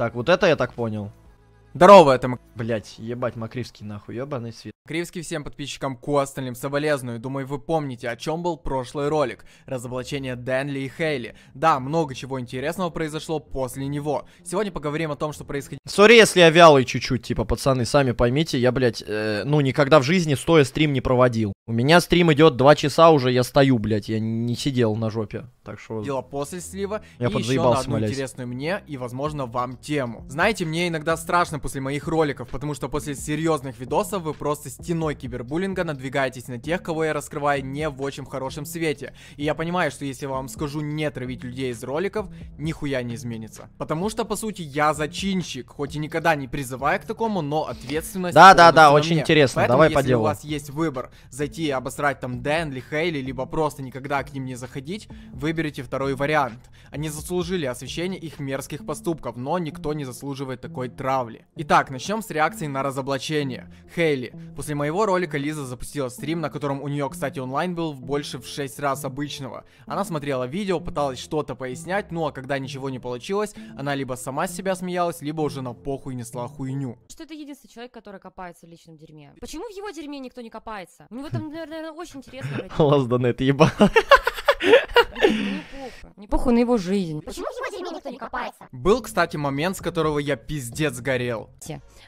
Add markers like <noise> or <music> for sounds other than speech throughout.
Так, вот это я так понял. Здорово, это Мак... Блять, ебать, Макривский нахуй, ебаный свет. Макривский всем подписчикам Ку остальным соболезную. Думаю, вы помните, о чем был прошлый ролик. Разоблачение Дэнли и Хейли. Да, много чего интересного произошло после него. Сегодня поговорим о том, что происходило... Сори, если я вялый чуть-чуть, типа, пацаны, сами поймите, я, блять, э, ну, никогда в жизни стоя стрим не проводил. У меня стрим идет два часа уже, я стою, блять, я не сидел на жопе. Так что... Дело после слива. Я и еще на одну интересную мне и, возможно, вам тему. Знаете, мне иногда страшно после моих роликов, потому что после серьезных видосов вы просто стеной кибербуллинга надвигаетесь на тех, кого я раскрываю не в очень хорошем свете. И я понимаю, что если вам скажу не травить людей из роликов, нихуя не изменится. Потому что, по сути, я зачинщик, хоть и никогда не призываю к такому, но ответственность... Да-да-да, очень мне. интересно, Поэтому, давай по делу. у вас есть выбор зайти и обосрать там Дэн или Хейли, либо просто никогда к ним не заходить, выберите второй вариант. Они заслужили освещение их мерзких поступков, но никто не заслуживает такой травли. Итак, начнем с реакции на разоблачение. Хейли. После моего ролика Лиза запустила стрим, на котором у нее, кстати, онлайн был больше в 6 раз обычного. Она смотрела видео, пыталась что-то пояснять, ну а когда ничего не получилось, она либо сама с себя смеялась, либо уже на похуй несла хуйню. Что это единственный человек, который копается в личном дерьме? Почему в его дерьме никто не копается? У него там, наверное, очень интересно. <laughs> Лаз донет, ебать. Неплохо на его жизнь. Почему в его никто не копается? Был, кстати, момент, с которого я пиздец горел.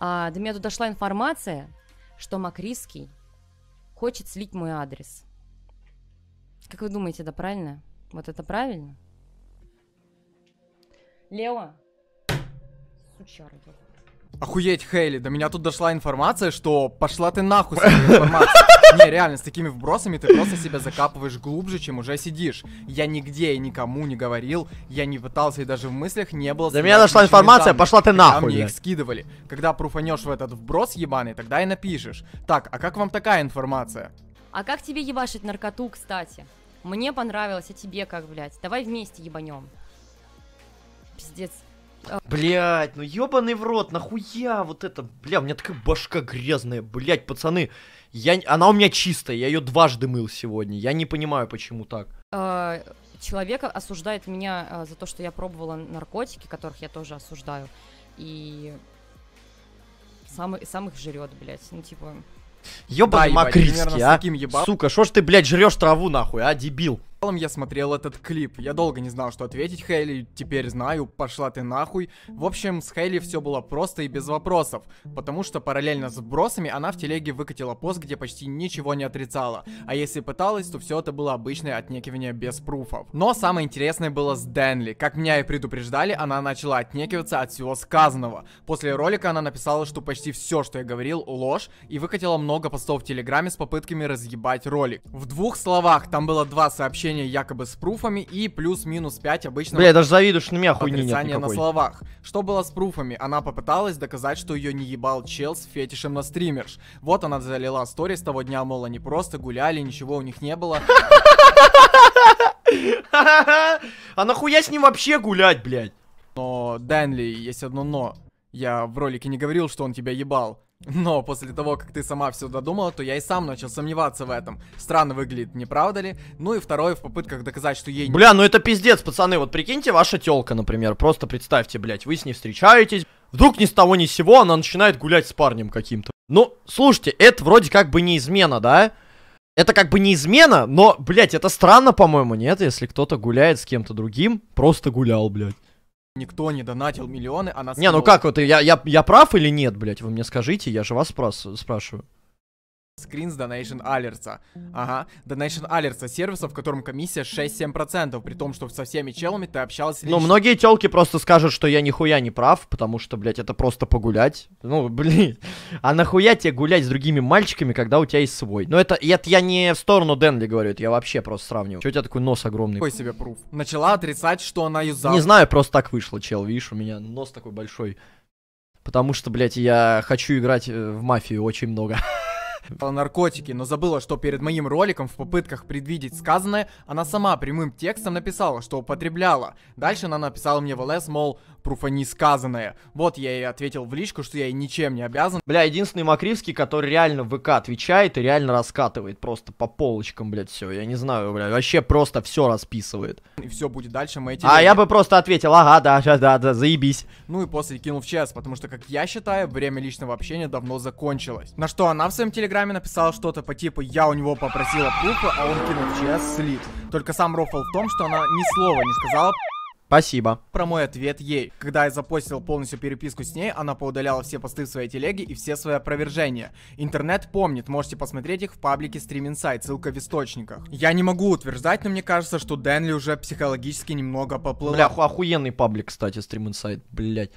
А, до меня тут дошла информация, что Макриский хочет слить мой адрес. Как вы думаете, это правильно? Вот это правильно? Лео? Сучара, Охуеть, Хейли, до меня тут дошла информация, что пошла ты нахуй с этой информацией. <laughs> Не, реально, с такими вбросами ты просто себя закапываешь глубже, чем уже сидишь. Я нигде и никому не говорил, я не пытался и даже в мыслях не было... До меня дошла информация, данными. пошла ты нахуй. Когда мне их скидывали. Когда пруфанешь в этот вброс ебаный, тогда и напишешь. Так, а как вам такая информация? А как тебе ебашить наркоту, кстати? Мне понравилось, а тебе как, блядь? Давай вместе ебанем. Пиздец. Блять, ну ебаный в рот, нахуя вот это, бля, у меня такая башка грязная, блять, пацаны. Я, она у меня чистая, я ее дважды мыл сегодня. Я не понимаю, почему так. А, человек осуждает меня а, за то, что я пробовала наркотики, которых я тоже осуждаю. И сам, сам их жрет, блядь. Ну, типа. Ёбаный да, макритский, а? Сука, шо ж ты, блядь, жрешь траву нахуй, а, дебил? ебалом я смотрел этот клип. Я долго не знал, что ответить Хейли, теперь знаю, пошла ты нахуй. В общем, с Хейли все было просто и без вопросов, потому что параллельно с бросами она в телеге выкатила пост, где почти ничего не отрицала, а если пыталась, то все это было обычное отнекивание без пруфов. Но самое интересное было с Дэнли. Как меня и предупреждали, она начала отнекиваться от всего сказанного. После ролика она написала, что почти все, что я говорил, ложь, и выкатила много постов в Телеграме с попытками разъебать ролик. В двух словах, там было два сообщения сообщение якобы с пруфами и плюс-минус 5 обычно. Бля, я даже завидую, что на меня хуйни нет никакой. на словах. Что было с пруфами? Она попыталась доказать, что ее не ебал чел с фетишем на стримерш. Вот она залила сторис того дня, мол, они просто гуляли, ничего у них не было. А нахуя с ним вообще гулять, блядь? Но, Дэнли, есть одно но. Я в ролике не говорил, что он тебя ебал. Но после того, как ты сама все додумала, то я и сам начал сомневаться в этом. Странно выглядит, не правда ли? Ну и второе, в попытках доказать, что ей... Бля, ну это пиздец, пацаны, вот прикиньте, ваша телка, например, просто представьте, блядь, вы с ней встречаетесь, вдруг ни с того ни с сего она начинает гулять с парнем каким-то. Ну, слушайте, это вроде как бы не измена, да? Это как бы не измена, но, блядь, это странно, по-моему, нет? Если кто-то гуляет с кем-то другим, просто гулял, блядь. Никто не донатил миллионы, а нас... Не, ну как вот, я, я, я прав или нет, блядь, вы мне скажите, я же вас спрас спрашиваю. Screen с Donation Alerts. Ага, Donation Alerts сервиса, в котором комиссия 6-7%, при том, что со всеми челами ты общался ну, лично. Ну, многие телки просто скажут, что я нихуя не прав, потому что, блядь, это просто погулять. Ну, <laughs> блин, а нахуя тебе гулять с другими мальчиками, когда у тебя есть свой? Ну, это, это я не в сторону Денли говорю, это я вообще просто сравниваю. Чё у тебя такой нос огромный? Какой себе пруф? Начала отрицать, что она юзала. Не знаю, просто так вышло, чел, видишь, у меня нос такой большой. Потому что, блядь, я хочу играть э, в мафию очень много. <laughs> наркотики, но забыла, что перед моим роликом в попытках предвидеть сказанное, она сама прямым текстом написала, что употребляла. Дальше она написала мне в ЛС, мол, пруфа несказанное. Вот я и ответил в личку, что я ей ничем не обязан. Бля, единственный Макривский, который реально в ВК отвечает и реально раскатывает просто по полочкам, блядь, все. Я не знаю, бля, вообще просто все расписывает. И все будет дальше, мы эти... А я бы просто ответил, ага, да, да, да, да, заебись. Ну и после кинул в час, потому что, как я считаю, время личного общения давно закончилось. На что она в своем телеграме написала что-то по типу «Я у него попросила пруфы, а он кинул в час слит». Только сам рофл в том, что она ни слова не сказала Спасибо. Про мой ответ ей. Когда я запостил полностью переписку с ней, она поудаляла все посты в своей телеге и все свои опровержения. Интернет помнит, можете посмотреть их в паблике Stream Insight, ссылка в источниках. Я не могу утверждать, но мне кажется, что Денли уже психологически немного поплыла. Бля, охуенный паблик, кстати, Stream Insight, блять.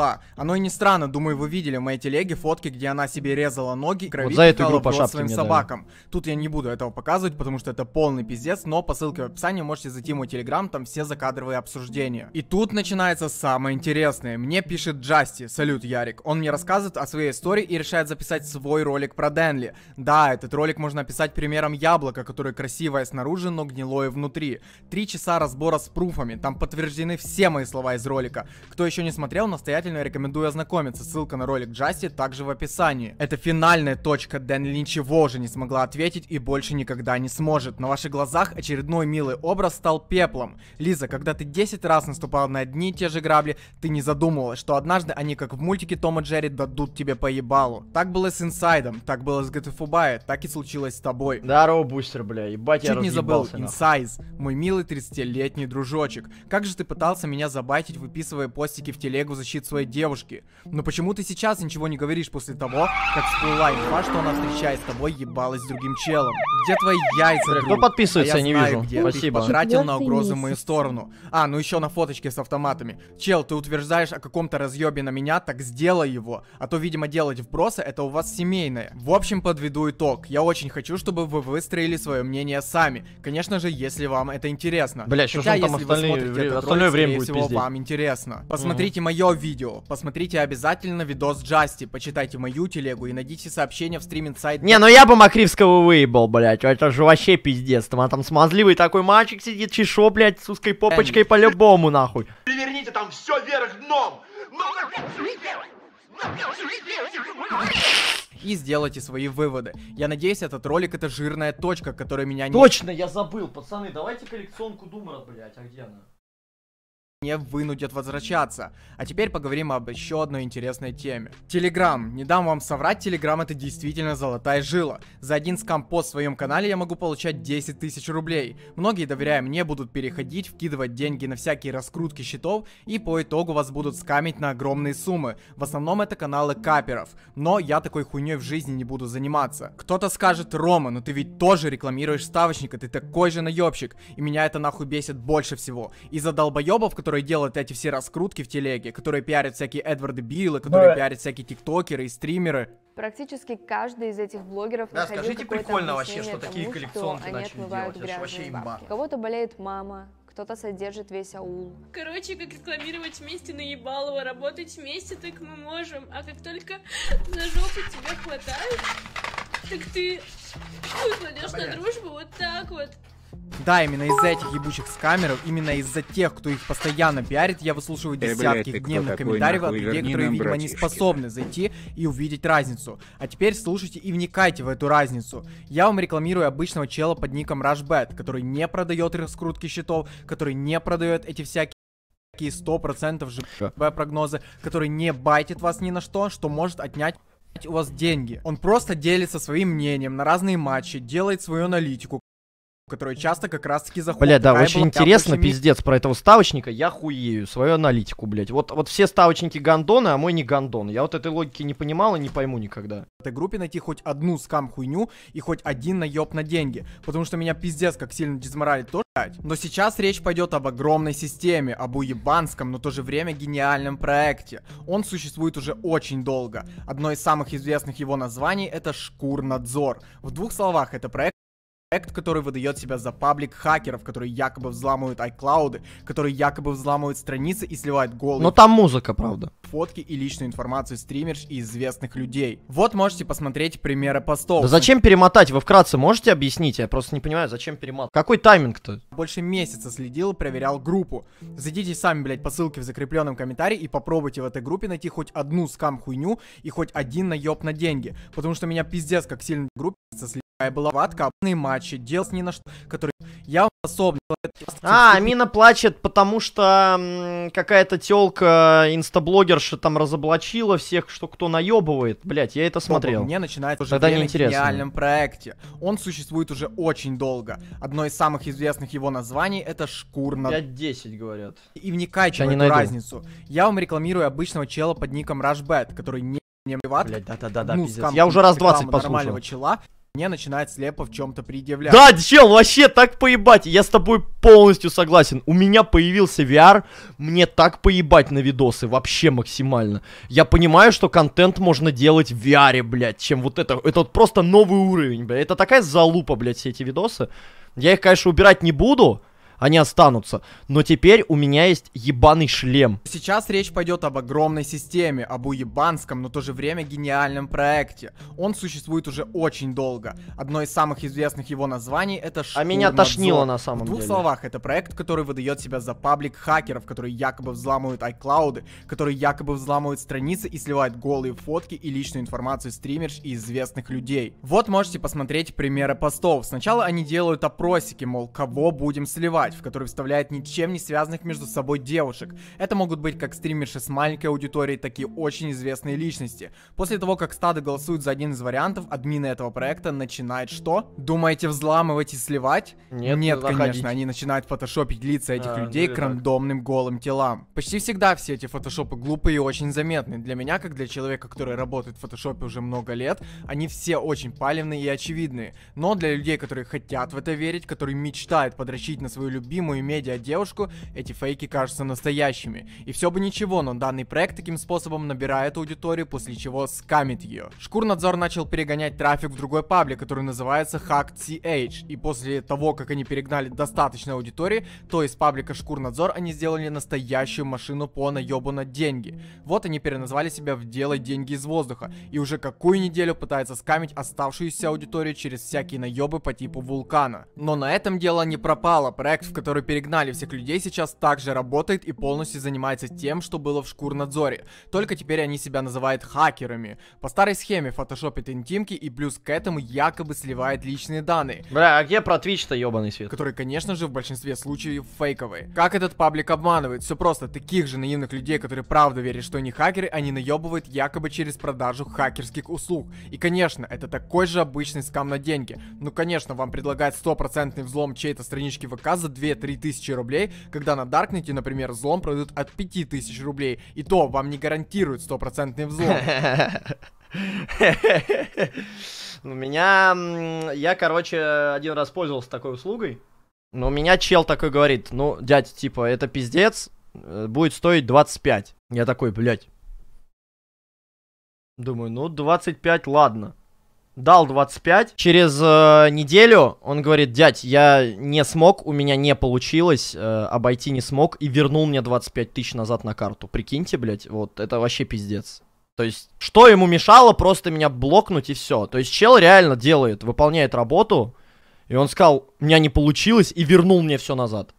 Да, оно и не странно, думаю, вы видели в моей телеге фотки, где она себе резала ноги и крови вот за эту игру по своим мне собакам. Дали. Тут я не буду этого показывать, потому что это полный пиздец, но по ссылке в описании можете зайти в мой телеграм, там все закадровые обсуждения. И тут начинается самое интересное. Мне пишет Джасти, салют, Ярик. Он мне рассказывает о своей истории и решает записать свой ролик про Денли. Да, этот ролик можно описать примером яблока, которое красивое снаружи, но гнилое внутри. Три часа разбора с пруфами, там подтверждены все мои слова из ролика. Кто еще не смотрел, настоятельно обязательно рекомендую ознакомиться, ссылка на ролик Джасти также в описании. Это финальная точка, Дэн Ли ничего же не смогла ответить и больше никогда не сможет. На ваших глазах очередной милый образ стал пеплом. Лиза, когда ты 10 раз наступала на одни и те же грабли, ты не задумывалась, что однажды они, как в мультике Тома Джерри, дадут тебе поебалу. Так было с Инсайдом, так было с Гатефубая, так и случилось с тобой. Здорово, бустер, бля, ебать Чуть я не забыл, Инсайз, мой милый 30-летний дружочек. Как же ты пытался меня забайтить, выписывая постики в телегу защиту своей девушке, Но почему ты сейчас ничего не говоришь после того, как всплыла инфа, что она встречает с тобой ебалась с другим челом? Где твои яйца, Бля, Кто подписывается, а я, я не знаю, вижу. Где. Спасибо. Ты потратил на угрозы мою сторону. А, ну еще на фоточке с автоматами. Чел, ты утверждаешь о каком-то разъебе на меня, так сделай его. А то, видимо, делать вбросы это у вас семейное. В общем, подведу итог. Я очень хочу, чтобы вы выстроили свое мнение сами. Конечно же, если вам это интересно. Бля, что же там если вы смотрите это, этот остальное время будет всего, пиздеть. вам интересно. Посмотрите угу. мое видео видео. Посмотрите обязательно видос Джасти, почитайте мою телегу и найдите сообщение в стриминг сайт. Не, ну я бы Макривского выебал, блядь, это же вообще пиздец. Там, а там смазливый такой мальчик сидит, чешо, блядь, с узкой попочкой эм. по-любому, нахуй. Переверните там все вверх дном! Ну, и сделайте свои выводы. Я надеюсь, этот ролик это жирная точка, которая меня не... Точно, я забыл, пацаны, давайте коллекционку Думара, блядь, а где она? не вынудят возвращаться. А теперь поговорим об еще одной интересной теме. Телеграм. Не дам вам соврать, Телеграм это действительно золотая жила. За один скампост в своем канале я могу получать 10 тысяч рублей. Многие, доверяя мне, будут переходить, вкидывать деньги на всякие раскрутки счетов и по итогу вас будут скамить на огромные суммы. В основном это каналы каперов. Но я такой хуйней в жизни не буду заниматься. Кто-то скажет, Рома, но ну ты ведь тоже рекламируешь ставочника, ты такой же наебщик. И меня это нахуй бесит больше всего. Из-за долбоебов, которые которые делают эти все раскрутки в телеге, которые пиарят всякие Эдварды Биллы, которые да. пиарит всякие тиктокеры и стримеры. Практически каждый из этих блогеров Да, скажите прикольно вообще, что тому, такие коллекционки что начали делать. Это вообще имба. Кого-то болеет мама, кто-то содержит весь аул. Короче, как рекламировать вместе на ебалово, работать вместе так мы можем, а как только за жопу тебя хватает, так ты хуй кладешь на дружбу вот так вот. Да, именно из-за этих ебучих скамеров, именно из-за тех, кто их постоянно пиарит, я выслушиваю э, десятки блядь, гневных комментариев от людей, которые, видимо, братишки, не способны зайти и увидеть разницу. А теперь слушайте и вникайте в эту разницу. Я вам рекламирую обычного чела под ником RushBet, который не продает раскрутки счетов, который не продает эти всякие такие 100% ЖП прогнозы, который не байтит вас ни на что, что может отнять у вас деньги. Он просто делится своим мнением на разные матчи, делает свою аналитику, которые часто как раз-таки заходят. Бля, да, Такая очень была... интересно, очень... пиздец, про этого ставочника, я хуею, свою аналитику, блядь. Вот, вот все ставочники гандоны, а мой не гандон. Я вот этой логики не понимал и не пойму никогда. В этой группе найти хоть одну скам-хуйню и хоть один наеб на деньги, потому что меня пиздец как сильно дизморалит то, но сейчас речь пойдет об огромной системе, об уебанском, но в то же время гениальном проекте. Он существует уже очень долго. Одно из самых известных его названий это шкурнадзор. В двух словах, это проект проект, который выдает себя за паблик хакеров, которые якобы взламывают iCloud, которые якобы взламывают страницы и сливают голые. Но там музыка, правда. Фотки и личную информацию стримерш и известных людей. Вот можете посмотреть примеры постов. Да зачем перемотать? Вы вкратце можете объяснить? Я просто не понимаю, зачем перемотать. Какой тайминг-то? Больше месяца следил, проверял группу. Зайдите сами, блядь, по ссылке в закрепленном комментарии и попробуйте в этой группе найти хоть одну скам-хуйню и хоть один наеб на деньги. Потому что меня пиздец как сильно группе была ватка, обычные матчи, делать ни на что, который я способен. А, Амина плачет, потому что какая-то телка э, инстаблогерша там разоблачила всех, что кто наебывает. Блять, я это смотрел. Мне начинается уже Тогда в гениальном проекте. Он существует уже очень долго. Одно из самых известных его названий это шкурно. 5-10 говорят. И вникайте я в эту найду. разницу. Я вам рекламирую обычного чела под ником Rushbet, который не мне плевать. Блять, да-да-да, ну, Я уже раз 20 послушал. Нормального чела, мне начинает слепо в чем-то предъявлять. Да, чел, вообще так поебать. Я с тобой полностью согласен. У меня появился VR, мне так поебать на видосы, вообще максимально. Я понимаю, что контент можно делать в VR, блядь, чем вот это. Это вот просто новый уровень, блядь. Это такая залупа, блядь, все эти видосы. Я их, конечно, убирать не буду, они останутся. Но теперь у меня есть ебаный шлем. Сейчас речь пойдет об огромной системе, об уебанском, но в то же время гениальном проекте. Он существует уже очень долго. Одно из самых известных его названий это Шкурнадзор. А меня тошнило на самом деле. В двух деле. словах, это проект, который выдает себя за паблик хакеров, которые якобы взламывают iCloud, которые якобы взламывают страницы и сливают голые фотки и личную информацию стримерш и известных людей. Вот можете посмотреть примеры постов. Сначала они делают опросики, мол, кого будем сливать в который вставляет ничем не связанных между собой девушек. Это могут быть как стримерши с маленькой аудиторией, так и очень известные личности. После того, как стадо голосует за один из вариантов, админы этого проекта начинают что? Думаете взламывать и сливать? Нет, Нет конечно, они начинают фотошопить лица этих а, людей ну, к рандомным голым телам. Почти всегда все эти фотошопы глупые и очень заметны. Для меня, как для человека, который работает в фотошопе уже много лет, они все очень палевные и очевидные. Но для людей, которые хотят в это верить, которые мечтают подращить на свою любимую медиа-девушку, эти фейки кажутся настоящими. И все бы ничего, но данный проект таким способом набирает аудиторию, после чего скамит ее. Шкурнадзор начал перегонять трафик в другой паблик, который называется hacked ch и после того, как они перегнали достаточной аудитории, то из паблика Шкурнадзор они сделали настоящую машину по наебу на деньги. Вот они переназвали себя в дело деньги из воздуха», и уже какую неделю пытаются скамить оставшуюся аудиторию через всякие наебы по типу Вулкана. Но на этом дело не пропало, проект проект, в который перегнали всех людей, сейчас также работает и полностью занимается тем, что было в шкурнадзоре. Только теперь они себя называют хакерами. По старой схеме фотошопит интимки и плюс к этому якобы сливает личные данные. Бля, а где про Twitch-то ебаный свет? Который, конечно же, в большинстве случаев фейковый. Как этот паблик обманывает? Все просто. Таких же наивных людей, которые правда верят, что они хакеры, они наебывают якобы через продажу хакерских услуг. И, конечно, это такой же обычный скам на деньги. Ну, конечно, вам предлагают стопроцентный взлом чьей-то странички ВК за 2-3 тысячи рублей, когда на Даркнете, например, взлом пройдут от 5 тысяч рублей, и то вам не гарантируют стопроцентный взлом. <laughs> У меня... Я, короче, один раз пользовался такой услугой. Но у меня чел такой говорит, ну, дядь, типа, это пиздец, э, будет стоить 25. Я такой, блядь. Думаю, ну, 25, ладно дал 25. Через э, неделю он говорит, дядь, я не смог, у меня не получилось, э, обойти не смог, и вернул мне 25 тысяч назад на карту. Прикиньте, блядь, вот это вообще пиздец. То есть, что ему мешало просто меня блокнуть и все. То есть, чел реально делает, выполняет работу, и он сказал, у меня не получилось, и вернул мне все назад.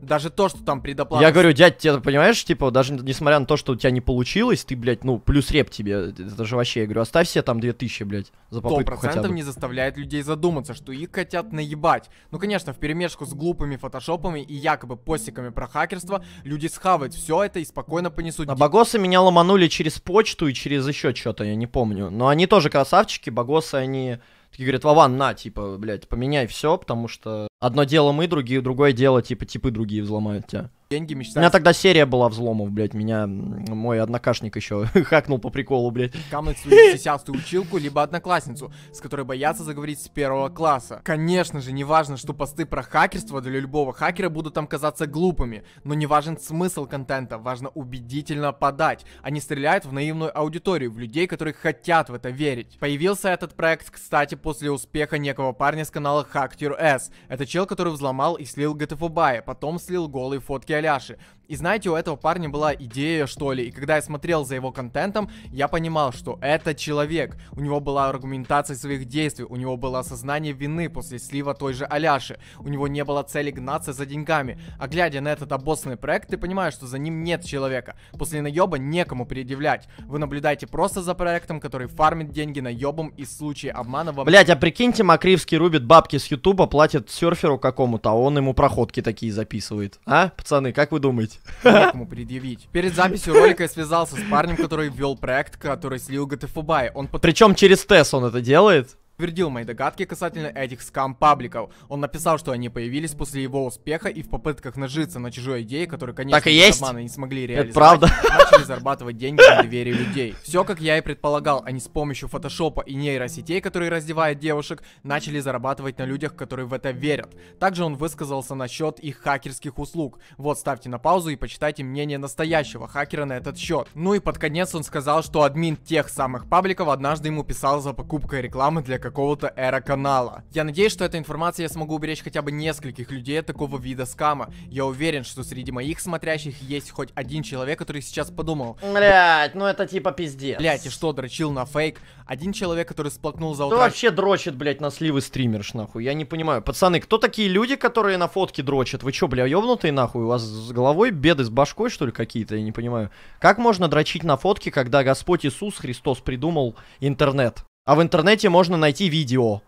Даже то, что там предоплата... Я говорю, дядь, ты понимаешь, типа, даже несмотря на то, что у тебя не получилось, ты, блядь, ну, плюс реп тебе, это же вообще, я говорю, оставь себе там 2000, блядь, за попытку хотя бы. не заставляет людей задуматься, что их хотят наебать. Ну, конечно, в перемешку с глупыми фотошопами и якобы постиками про хакерство, люди схавают все это и спокойно понесут... А богосы меня ломанули через почту и через еще что-то, я не помню. Но они тоже красавчики, богосы, они... Такие говорят, Вован, на, типа, блядь, поменяй все, потому что... Одно дело мы, другие, другое дело, типа, типы другие взломают тебя деньги мечтать. У меня тогда серия была взломов, блядь. Меня мой однокашник еще <laughs> хакнул по приколу, блядь. Камнуть свою <laughs> десятую училку, либо одноклассницу, с которой боятся заговорить с первого класса. Конечно же, не важно, что посты про хакерство для любого хакера будут там казаться глупыми, но не важен смысл контента, важно убедительно подать. Они стреляют в наивную аудиторию, в людей, которые хотят в это верить. Появился этот проект, кстати, после успеха некого парня с канала Hacktier S. Это чел, который взломал и слил GTFO потом слил голые фотки стиляши. И знаете, у этого парня была идея, что ли, и когда я смотрел за его контентом, я понимал, что это человек. У него была аргументация своих действий, у него было осознание вины после слива той же Аляши, у него не было цели гнаться за деньгами. А глядя на этот обоссанный проект, ты понимаешь, что за ним нет человека. После наеба некому предъявлять. Вы наблюдаете просто за проектом, который фармит деньги наебом и в случае обмана вам... Блять, а прикиньте, Макривский рубит бабки с Ютуба, платит серферу какому-то, а он ему проходки такие записывает. А, пацаны, как вы думаете? предъявить. Некому предъявить. Перед записью ролика я связался с парнем, который вел проект, который слил GTFBI. Он под... Причем через ТЭС он это делает подтвердил мои догадки касательно этих скам-пабликов. Он написал, что они появились после его успеха и в попытках нажиться на чужой идее, которые, конечно, так и есть. обмана не смогли реализовать, Это правда. начали зарабатывать деньги на доверии людей. Все, как я и предполагал, они а с помощью фотошопа и нейросетей, которые раздевают девушек, начали зарабатывать на людях, которые в это верят. Также он высказался насчет их хакерских услуг. Вот, ставьте на паузу и почитайте мнение настоящего хакера на этот счет. Ну и под конец он сказал, что админ тех самых пабликов однажды ему писал за покупкой рекламы для какого-то эра канала. Я надеюсь, что эта информация я смогу уберечь хотя бы нескольких людей от такого вида скама. Я уверен, что среди моих смотрящих есть хоть один человек, который сейчас подумал. Блять, ну это типа пиздец. Блять, и что, дрочил на фейк? Один человек, который сплотнул за утра... вообще дрочит, блять, на сливы стримерш, нахуй? Я не понимаю. Пацаны, кто такие люди, которые на фотке дрочат? Вы чё, бля, ёбнутые, нахуй? У вас с головой беды с башкой, что ли, какие-то? Я не понимаю. Как можно дрочить на фотке, когда Господь Иисус Христос придумал интернет? А в интернете можно найти видео.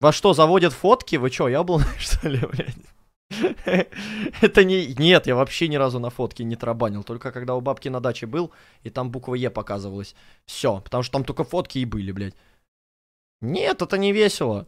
Во что заводят фотки? Вы чё, я был, <laughs> что ли, блядь? <laughs> Это не... Нет, я вообще ни разу на фотке не трабанил. Только когда у бабки на даче был, и там буква Е показывалась. Все, потому что там только фотки и были, блядь. Нет, это не весело.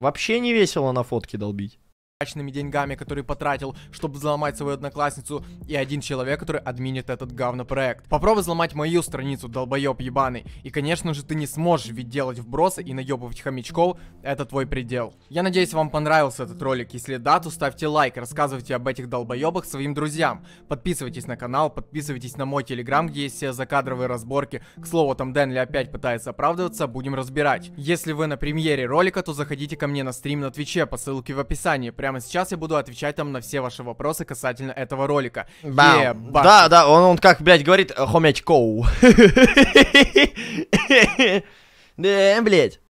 Вообще не весело на фотке долбить прокачанными деньгами, которые потратил, чтобы взломать свою одноклассницу, и один человек, который админит этот говнопроект. Попробуй взломать мою страницу, долбоеб ебаный. И, конечно же, ты не сможешь ведь делать вбросы и наебывать хомячков, это твой предел. Я надеюсь, вам понравился этот ролик. Если да, то ставьте лайк, рассказывайте об этих долбоебах своим друзьям. Подписывайтесь на канал, подписывайтесь на мой телеграм, где есть все закадровые разборки. К слову, там Дэнли опять пытается оправдываться, будем разбирать. Если вы на премьере ролика, то заходите ко мне на стрим на Твиче по ссылке в описании. Прямо прямо сейчас я буду отвечать там на все ваши вопросы касательно этого ролика. Yeah, да, да, он, он как, блядь, говорит, э, хомячкоу. <laughs> Да, блядь.